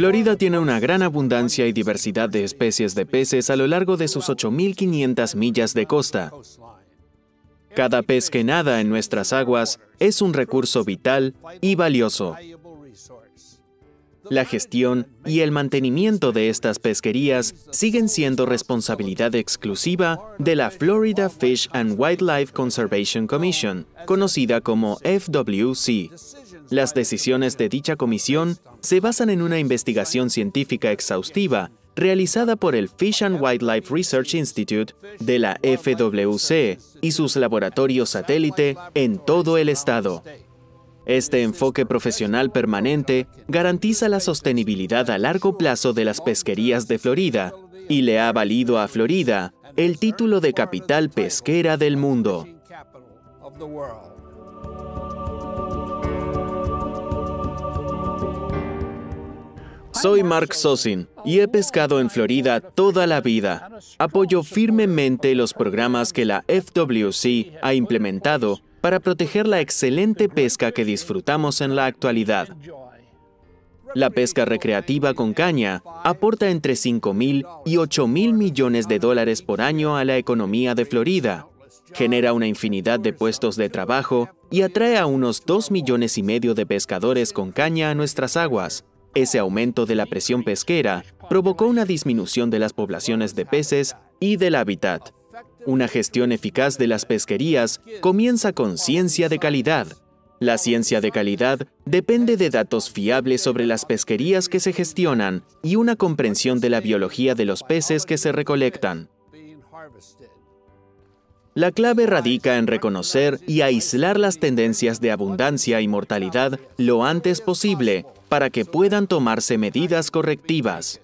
Florida tiene una gran abundancia y diversidad de especies de peces a lo largo de sus 8.500 millas de costa. Cada pez que nada en nuestras aguas es un recurso vital y valioso. La gestión y el mantenimiento de estas pesquerías siguen siendo responsabilidad exclusiva de la Florida Fish and Wildlife Conservation Commission, conocida como FWC. Las decisiones de dicha comisión se basan en una investigación científica exhaustiva realizada por el Fish and Wildlife Research Institute de la FWC y sus laboratorios satélite en todo el estado. Este enfoque profesional permanente garantiza la sostenibilidad a largo plazo de las pesquerías de Florida y le ha valido a Florida el título de capital pesquera del mundo. Soy Mark Sosin y he pescado en Florida toda la vida. Apoyo firmemente los programas que la FWC ha implementado para proteger la excelente pesca que disfrutamos en la actualidad. La pesca recreativa con caña aporta entre 5.000 y 8.000 millones de dólares por año a la economía de Florida, genera una infinidad de puestos de trabajo y atrae a unos 2 millones y medio de pescadores con caña a nuestras aguas, ese aumento de la presión pesquera provocó una disminución de las poblaciones de peces y del hábitat. Una gestión eficaz de las pesquerías comienza con ciencia de calidad. La ciencia de calidad depende de datos fiables sobre las pesquerías que se gestionan y una comprensión de la biología de los peces que se recolectan. La clave radica en reconocer y aislar las tendencias de abundancia y mortalidad lo antes posible para que puedan tomarse medidas correctivas.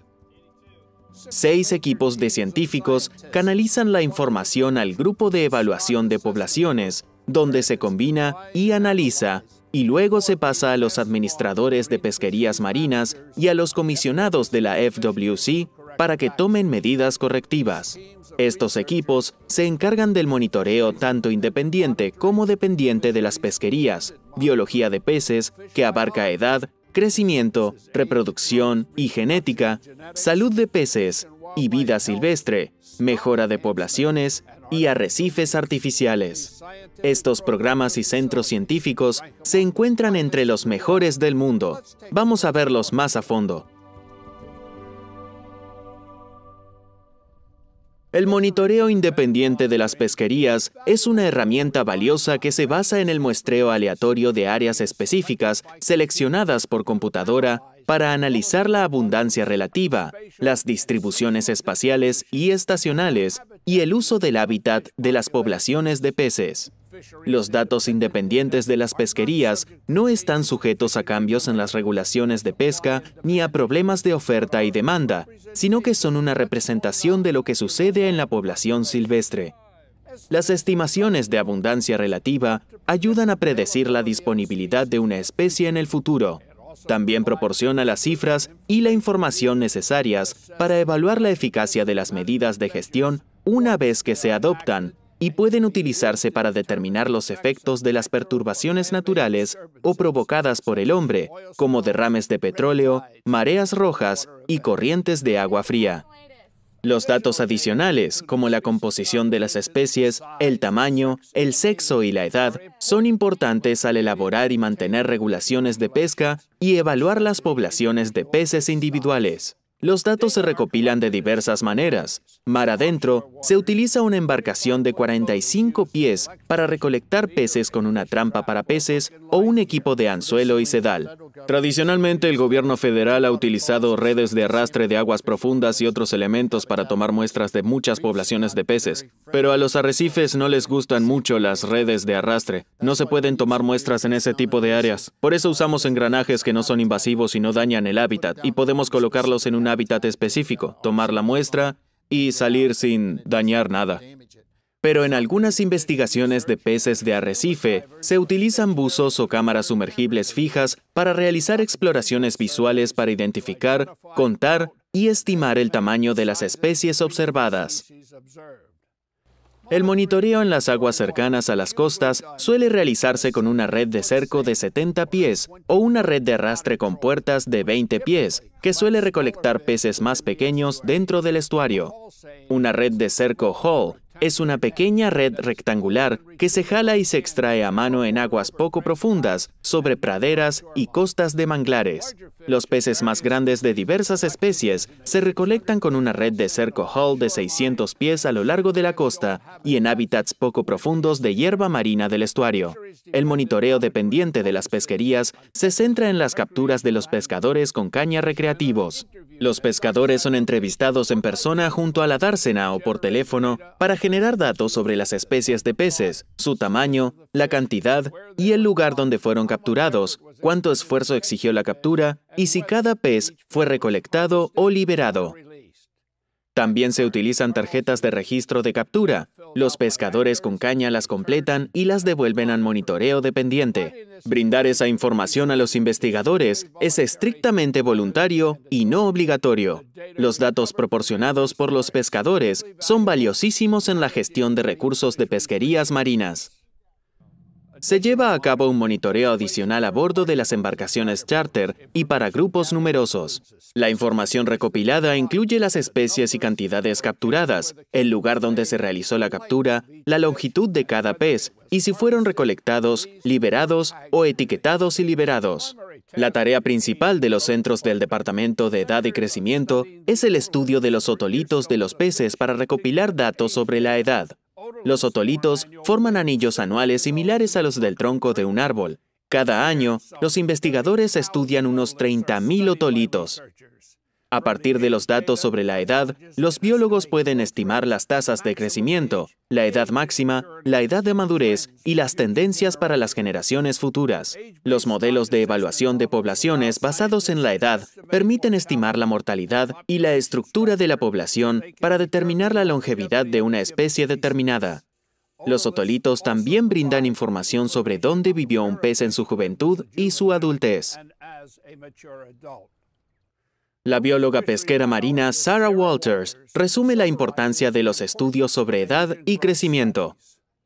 Seis equipos de científicos canalizan la información al grupo de evaluación de poblaciones, donde se combina y analiza, y luego se pasa a los administradores de pesquerías marinas y a los comisionados de la FWC para que tomen medidas correctivas. Estos equipos se encargan del monitoreo tanto independiente como dependiente de las pesquerías, biología de peces, que abarca edad, crecimiento, reproducción y genética, salud de peces y vida silvestre, mejora de poblaciones y arrecifes artificiales. Estos programas y centros científicos se encuentran entre los mejores del mundo. Vamos a verlos más a fondo. El monitoreo independiente de las pesquerías es una herramienta valiosa que se basa en el muestreo aleatorio de áreas específicas seleccionadas por computadora para analizar la abundancia relativa, las distribuciones espaciales y estacionales y el uso del hábitat de las poblaciones de peces. Los datos independientes de las pesquerías no están sujetos a cambios en las regulaciones de pesca ni a problemas de oferta y demanda, sino que son una representación de lo que sucede en la población silvestre. Las estimaciones de abundancia relativa ayudan a predecir la disponibilidad de una especie en el futuro. También proporciona las cifras y la información necesarias para evaluar la eficacia de las medidas de gestión una vez que se adoptan y pueden utilizarse para determinar los efectos de las perturbaciones naturales o provocadas por el hombre, como derrames de petróleo, mareas rojas y corrientes de agua fría. Los datos adicionales, como la composición de las especies, el tamaño, el sexo y la edad, son importantes al elaborar y mantener regulaciones de pesca y evaluar las poblaciones de peces individuales. Los datos se recopilan de diversas maneras. Mar adentro, se utiliza una embarcación de 45 pies para recolectar peces con una trampa para peces o un equipo de anzuelo y sedal. Tradicionalmente, el gobierno federal ha utilizado redes de arrastre de aguas profundas y otros elementos para tomar muestras de muchas poblaciones de peces, pero a los arrecifes no les gustan mucho las redes de arrastre. No se pueden tomar muestras en ese tipo de áreas. Por eso usamos engranajes que no son invasivos y no dañan el hábitat, y podemos colocarlos en un hábitat específico, tomar la muestra y salir sin dañar nada pero en algunas investigaciones de peces de arrecife se utilizan buzos o cámaras sumergibles fijas para realizar exploraciones visuales para identificar, contar y estimar el tamaño de las especies observadas. El monitoreo en las aguas cercanas a las costas suele realizarse con una red de cerco de 70 pies o una red de arrastre con puertas de 20 pies, que suele recolectar peces más pequeños dentro del estuario. Una red de cerco hall es una pequeña red rectangular que se jala y se extrae a mano en aguas poco profundas, sobre praderas y costas de manglares. Los peces más grandes de diversas especies se recolectan con una red de cerco hull de 600 pies a lo largo de la costa y en hábitats poco profundos de hierba marina del estuario. El monitoreo dependiente de las pesquerías se centra en las capturas de los pescadores con caña recreativos. Los pescadores son entrevistados en persona junto a la dársena o por teléfono para generar datos sobre las especies de peces, su tamaño, la cantidad y el lugar donde fueron capturados, cuánto esfuerzo exigió la captura y si cada pez fue recolectado o liberado. También se utilizan tarjetas de registro de captura, los pescadores con caña las completan y las devuelven al monitoreo dependiente. Brindar esa información a los investigadores es estrictamente voluntario y no obligatorio. Los datos proporcionados por los pescadores son valiosísimos en la gestión de recursos de pesquerías marinas. Se lleva a cabo un monitoreo adicional a bordo de las embarcaciones charter y para grupos numerosos. La información recopilada incluye las especies y cantidades capturadas, el lugar donde se realizó la captura, la longitud de cada pez y si fueron recolectados, liberados o etiquetados y liberados. La tarea principal de los centros del Departamento de Edad y Crecimiento es el estudio de los otolitos de los peces para recopilar datos sobre la edad. Los otolitos forman anillos anuales similares a los del tronco de un árbol. Cada año, los investigadores estudian unos 30.000 otolitos. A partir de los datos sobre la edad, los biólogos pueden estimar las tasas de crecimiento, la edad máxima, la edad de madurez y las tendencias para las generaciones futuras. Los modelos de evaluación de poblaciones basados en la edad permiten estimar la mortalidad y la estructura de la población para determinar la longevidad de una especie determinada. Los otolitos también brindan información sobre dónde vivió un pez en su juventud y su adultez. La bióloga pesquera marina Sarah Walters resume la importancia de los estudios sobre edad y crecimiento.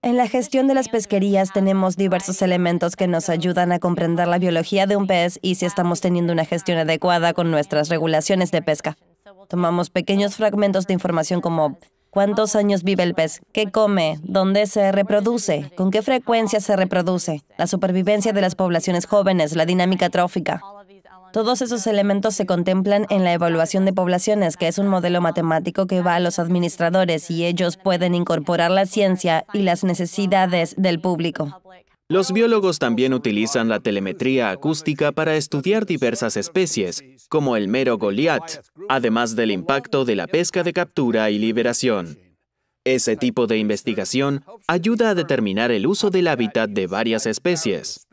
En la gestión de las pesquerías tenemos diversos elementos que nos ayudan a comprender la biología de un pez y si estamos teniendo una gestión adecuada con nuestras regulaciones de pesca. Tomamos pequeños fragmentos de información como cuántos años vive el pez, qué come, dónde se reproduce, con qué frecuencia se reproduce, la supervivencia de las poblaciones jóvenes, la dinámica trófica. Todos esos elementos se contemplan en la evaluación de poblaciones, que es un modelo matemático que va a los administradores y ellos pueden incorporar la ciencia y las necesidades del público. Los biólogos también utilizan la telemetría acústica para estudiar diversas especies, como el mero goliat, además del impacto de la pesca de captura y liberación. Ese tipo de investigación ayuda a determinar el uso del hábitat de varias especies.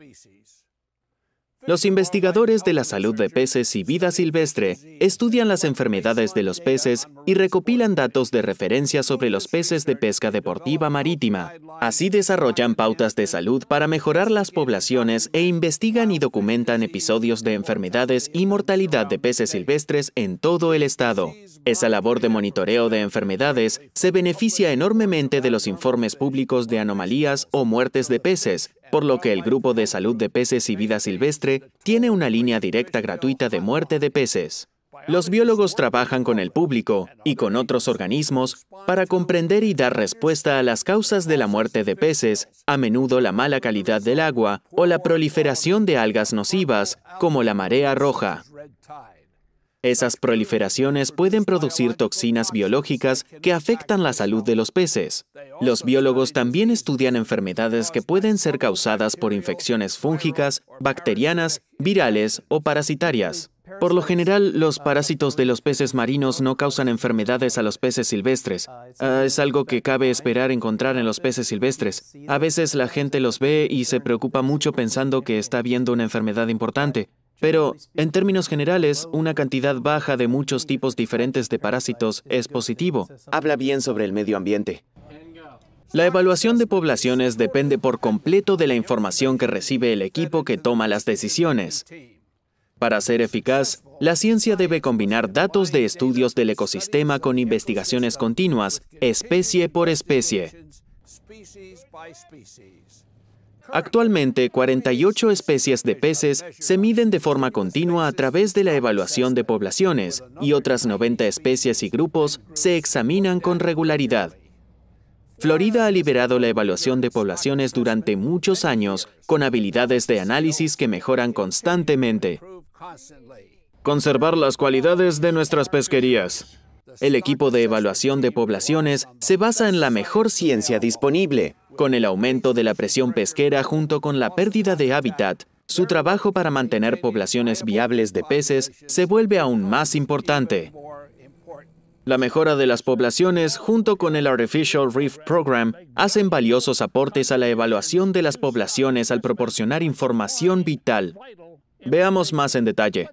Los investigadores de la salud de peces y vida silvestre estudian las enfermedades de los peces y recopilan datos de referencia sobre los peces de pesca deportiva marítima. Así desarrollan pautas de salud para mejorar las poblaciones e investigan y documentan episodios de enfermedades y mortalidad de peces silvestres en todo el estado. Esa labor de monitoreo de enfermedades se beneficia enormemente de los informes públicos de anomalías o muertes de peces, por lo que el Grupo de Salud de Peces y Vida Silvestre tiene una línea directa gratuita de muerte de peces. Los biólogos trabajan con el público y con otros organismos para comprender y dar respuesta a las causas de la muerte de peces, a menudo la mala calidad del agua o la proliferación de algas nocivas, como la marea roja. Esas proliferaciones pueden producir toxinas biológicas que afectan la salud de los peces. Los biólogos también estudian enfermedades que pueden ser causadas por infecciones fúngicas, bacterianas, virales o parasitarias. Por lo general, los parásitos de los peces marinos no causan enfermedades a los peces silvestres. Ah, es algo que cabe esperar encontrar en los peces silvestres. A veces la gente los ve y se preocupa mucho pensando que está viendo una enfermedad importante. Pero, en términos generales, una cantidad baja de muchos tipos diferentes de parásitos es positivo. Habla bien sobre el medio ambiente. La evaluación de poblaciones depende por completo de la información que recibe el equipo que toma las decisiones. Para ser eficaz, la ciencia debe combinar datos de estudios del ecosistema con investigaciones continuas, especie por especie. Actualmente, 48 especies de peces se miden de forma continua a través de la evaluación de poblaciones y otras 90 especies y grupos se examinan con regularidad. Florida ha liberado la evaluación de poblaciones durante muchos años con habilidades de análisis que mejoran constantemente. Conservar las cualidades de nuestras pesquerías. El equipo de evaluación de poblaciones se basa en la mejor ciencia disponible, con el aumento de la presión pesquera junto con la pérdida de hábitat, su trabajo para mantener poblaciones viables de peces se vuelve aún más importante. La mejora de las poblaciones junto con el Artificial Reef Program hacen valiosos aportes a la evaluación de las poblaciones al proporcionar información vital. Veamos más en detalle.